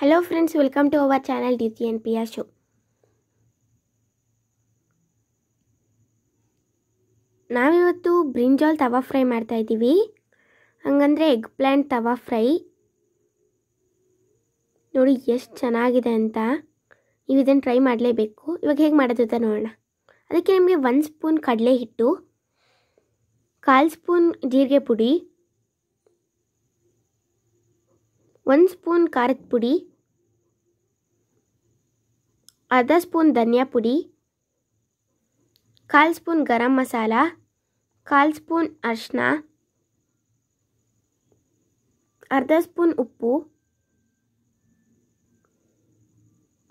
hello friends welcome to our channel D C N P show ನಾವಿವತ್ತು brinjal tawa fry ಮಾಡ್ತಾಯಿದ್ದೀವಿ ಹಂಗಂದರೆ eggplant tawa fry ನೋಡಿ ಎಷ್ಟು ಚೆನ್ನಾಗಿದೆ ಅಂತ ನೀವು ಇದನ್ನು ಟ್ರೈ ಮಾಡಲೇಬೇಕು ಇವಾಗ ಹೇಗೆ ಮಾಡೋದು ಅಂತ ನೋಡೋಣ ಅದಕ್ಕೆ ನಿಮಗೆ ಒಂದು ಸ್ಪೂನ್ ಕಡಲೆ ಹಿಟ್ಟು ಕಾಲು ಸ್ಪೂನ್ ಜೀರಿಗೆ ಪುಡಿ ಒಂದು ಸ್ಪೂನ್ ಖಾರದ ಪುಡಿ ಅರ್ಧ ಸ್ಪೂನ್ ಧನಿಯಾ ಪುಡಿ ಕಾಲು ಸ್ಪೂನ್ ಗರಂ ಮಸಾಲ ಕಾಲು ಸ್ಪೂನ್ ಅರಿಶಿನ ಅರ್ಧ ಸ್ಪೂನ್ ಉಪ್ಪು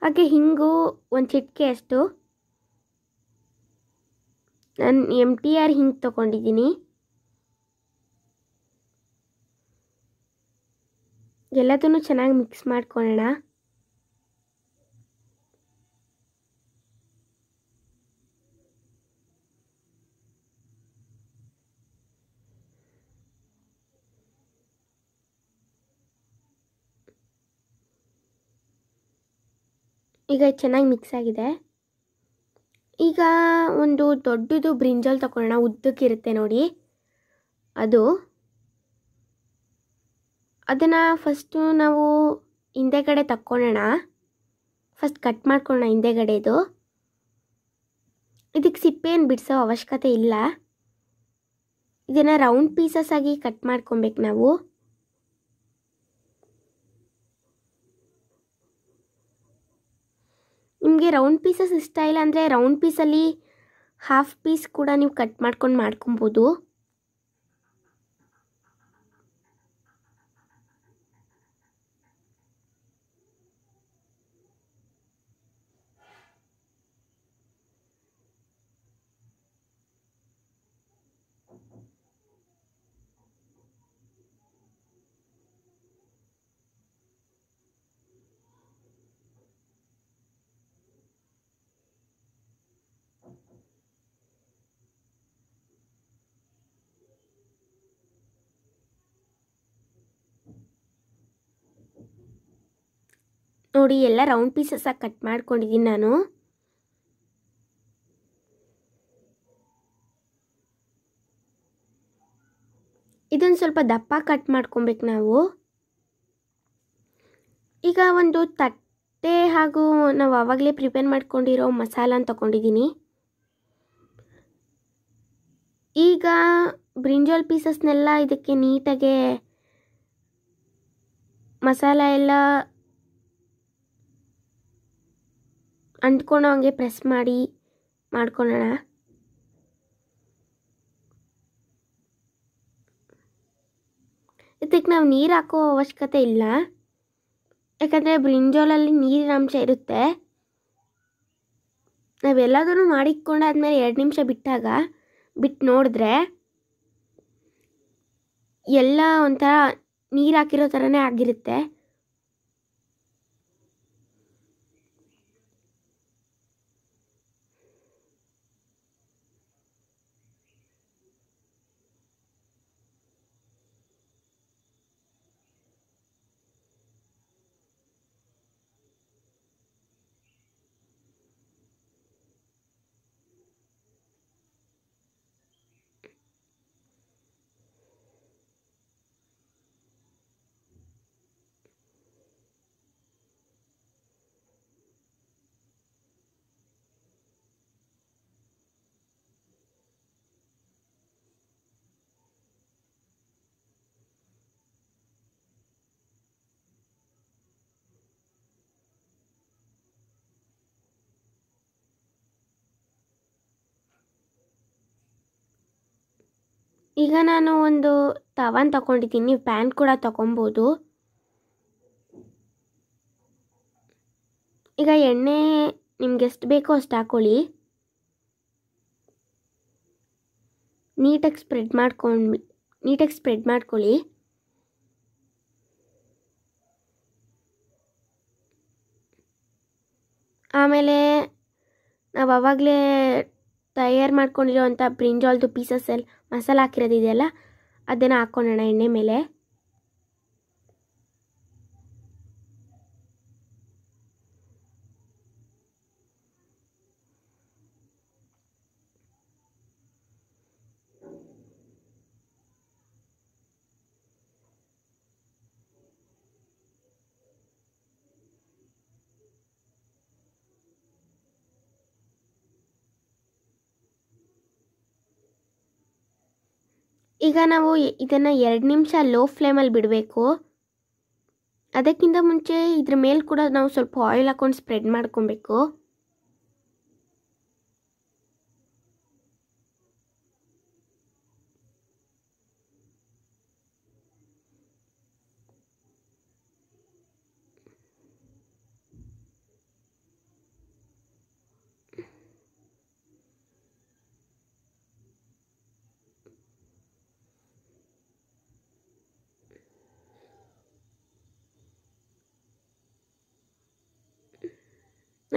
ಹಾಗೆ ಹಿಂಗು ಒಂದು ಅಷ್ಟು ನಾನು ಎಮ್ ಟಿ ಆರ್ ಹಿಂಗೆ ತೊಗೊಂಡಿದ್ದೀನಿ ಎಲ್ಲದನ್ನು ಚೆನ್ನಾಗಿ ಮಿಕ್ಸ್ ಮಾಡ್ಕೊಳ್ಳೋಣ ಈಗ ಚೆನ್ನಾಗಿ ಮಿಕ್ಸ್ ಆಗಿದೆ ಈಗ ಒಂದು ದೊಡ್ಡದು ಬ್ರಿಂಜಲ್ ತಗೊಳ್ಳೋಣ ಉದ್ದಕ್ಕಿರುತ್ತೆ ನೋಡಿ ಅದು ಅದನ್ನು ಫಸ್ಟು ನಾವು ಹಿಂದೆಗಡೆ ತಕ್ಕೊಳ್ಳೋಣ ಫಸ್ಟ್ ಕಟ್ ಮಾಡ್ಕೊಳ್ಳೋಣ ಹಿಂದೆಗಡೆದು ಇದಕ್ಕೆ ಸಿಪ್ಪೇನು ಬಿಡಿಸೋ ಅವಶ್ಯಕತೆ ಇಲ್ಲ ಇದನ್ನು ರೌಂಡ್ ಪೀಸಸ್ ಆಗಿ ಕಟ್ ಮಾಡ್ಕೊಬೇಕು ನಾವು ನಿಮಗೆ ರೌಂಡ್ ಪೀಸಸ್ ಇಷ್ಟ ಇಲ್ಲ ಅಂದರೆ ರೌಂಡ್ ಪೀಸಲ್ಲಿ ಹಾಫ್ ಪೀಸ್ ಕೂಡ ನೀವು ಕಟ್ ಮಾಡ್ಕೊಂಡು ಮಾಡ್ಕೊಬೋದು ನೋಡಿ ಎಲ್ಲ ರೌಂಡ್ ಪೀಸಸ್ ಆಗಿ ಕಟ್ ಮಾಡ್ಕೊಂಡಿದ್ದೀನಿ ನಾನು ಇದನ್ನು ಸ್ವಲ್ಪ ದಪ್ಪ ಕಟ್ ಮಾಡ್ಕೊಬೇಕು ನಾವು ಈಗ ಒಂದು ತಟ್ಟೆ ಹಾಗೂ ನಾವು ಆವಾಗಲೇ ಪ್ರಿಪೇರ್ ಮಾಡ್ಕೊಂಡಿರೋ ಮಸಾಲನ ತಗೊಂಡಿದ್ದೀನಿ ಈಗ ಬ್ರಿಂಜಾಲ್ ಪೀಸಸ್ನೆಲ್ಲ ಇದಕ್ಕೆ ನೀಟಾಗೆ ಮಸಾಲ ಎಲ್ಲ ಅಂಟ್ಕೊಳ್ಳೋ ಹಂಗೆ ಪ್ರೆಸ್ ಮಾಡಿ ಮಾಡ್ಕೊಳ್ಳೋಣ ಇದಕ್ಕೆ ನಾವು ನೀರು ಹಾಕೋ ಅವಶ್ಯಕತೆ ಇಲ್ಲ ಯಾಕಂದರೆ ಬ್ರಿಂಜೋಲಲ್ಲಿ ನೀರಿನ ಅಂಶ ಇರುತ್ತೆ ನಾವೆಲ್ಲದೂ ಮಾಡಿಕೊಂಡಾದ್ಮೇಲೆ ಎರಡು ನಿಮಿಷ ಬಿಟ್ಟಾಗ ಬಿಟ್ಟು ನೋಡಿದ್ರೆ ಎಲ್ಲ ಒಂಥರ ನೀರು ಹಾಕಿರೋ ಥರನೇ ಆಗಿರುತ್ತೆ ಈಗ ನಾನು ಒಂದು ತವನ್ ತಗೊಂಡಿದ್ದೀನಿ ಪ್ಯಾನ್ ಕೂಡ ತಗೊಬೋದು ಈಗ ಎಣ್ಣೆ ನಿಮ್ಗೆ ಎಷ್ಟು ಬೇಕೋ ಅಷ್ಟು ಹಾಕೊಳ್ಳಿ ನೀಟಾಗಿ ಸ್ಪ್ರೆಡ್ ಮಾಡ್ಕೊಂಡು ನೀಟಾಗಿ ಸ್ಪ್ರೆಡ್ ಮಾಡ್ಕೊಳ್ಳಿ ಆಮೇಲೆ ನಾವು ಆವಾಗಲೇ ತಯಾರು ಮಾಡ್ಕೊಂಡಿರೋ ಅಂಥ ಬ್ರಿಂಜಾಲ್ದು ಪೀಸಸಲ್ಲಿ ಮಸಾಲೆ ಹಾಕಿರೋದಿದೆಯಲ್ಲ ಅದನ್ನು ಹಾಕ್ಕೊಂಡೋಣ ಎಣ್ಣೆ ಮೇಲೆ ಈಗ ನಾವು ಇದನ್ನು ಎರಡು ನಿಮಿಷ ಲೋ ಫ್ಲೇಮಲ್ಲಿ ಬಿಡಬೇಕು ಅದಕ್ಕಿಂತ ಮುಂಚೆ ಇದ್ರ ಮೇಲೆ ಕೂಡ ನಾವು ಸ್ವಲ್ಪ ಆಯಿಲ್ ಹಾಕೊಂಡು ಸ್ಪ್ರೆಡ್ ಮಾಡ್ಕೊಬೇಕು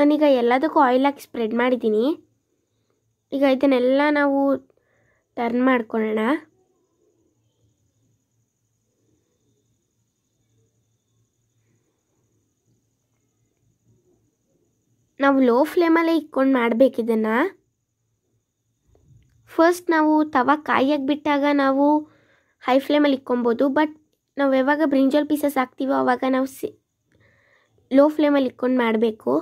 ನಾನೀಗ ಎಲ್ಲದಕ್ಕೂ ಆಯಿಲ್ ಹಾಕಿ ಸ್ಪ್ರೆಡ್ ಮಾಡಿದ್ದೀನಿ ಈಗ ಇದನ್ನೆಲ್ಲ ನಾವು ಟರ್ನ್ ಮಾಡ್ಕೊಳ್ಳೋಣ ನಾವು ಲೋ ಫ್ಲೇಮಲ್ಲೇ ಇಕ್ಕೊಂಡು ಮಾಡಬೇಕಿದನ್ನು ಫಸ್ಟ್ ನಾವು ತವ ಕಾಯಿಯಾಗಿ ಬಿಟ್ಟಾಗ ನಾವು ಹೈ ಫ್ಲೇಮಲ್ಲಿ ಇಕ್ಕೊಬೋದು ಬಟ್ ನಾವು ಯಾವಾಗ ಬ್ರಿಂಜಲ್ ಪೀಸಸ್ ಹಾಕ್ತೀವೋ ಅವಾಗ ನಾವು ಸಿ ಲೋ ಫ್ಲೇಮಲ್ಲಿ ಇಕ್ಕೊಂಡು ಮಾಡಬೇಕು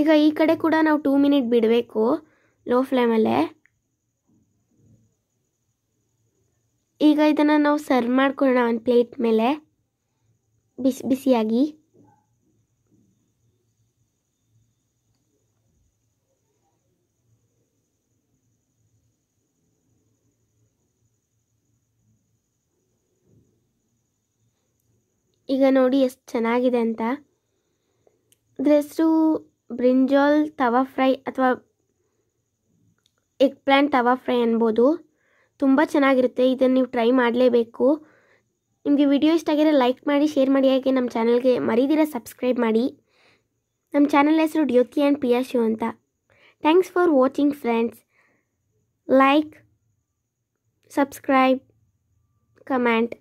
ಈಗ ಈ ಕಡೆ ಕೂಡ ನಾವು ಟೂ ಮಿನಿಟ್ ಬಿಡಬೇಕು ಲೋ ಫ್ಲೇಮಲ್ಲೇ ಈಗ ಇದನ್ನು ನಾವು ಸರ್ವ್ ಮಾಡ್ಕೊಳ್ಳೋಣ ಒಂದು ಪ್ಲೇಟ್ ಮೇಲೆ ಬಿಸಿ ಬಿಸಿಯಾಗಿ ಈಗ ನೋಡಿ ಎಷ್ಟು ಚೆನ್ನಾಗಿದೆ ಅಂತ ಅದ್ರ ಹೆಸರು ಬ್ರಿಂಜಾಲ್ ತವಾ ಫ್ರೈ ಅಥವಾ ಎಗ್ ಪ್ಲ್ಯಾಂಟ್ ತವಾ ಫ್ರೈ ಅನ್ಬೋದು ತುಂಬ ಚೆನ್ನಾಗಿರುತ್ತೆ ಇದನ್ನು ನೀವು ಟ್ರೈ ಮಾಡಲೇಬೇಕು ನಿಮಗೆ ವಿಡಿಯೋ ಇಷ್ಟ ಆಗಿದ್ರೆ ಲೈಕ್ ಮಾಡಿ ಶೇರ್ ಮಾಡಿ ಹಾಗೆ ನಮ್ಮ ಚಾನಲ್ಗೆ ಮರೀದಿರ ಸಬ್ಸ್ಕ್ರೈಬ್ ಮಾಡಿ ನಮ್ಮ ಚಾನಲ್ ಹೆಸರು ಡ್ಯೋತಿ ಆ್ಯಂಡ್ ಪಿಯಾ ಶೋ ಅಂತ thanks for watching friends like subscribe comment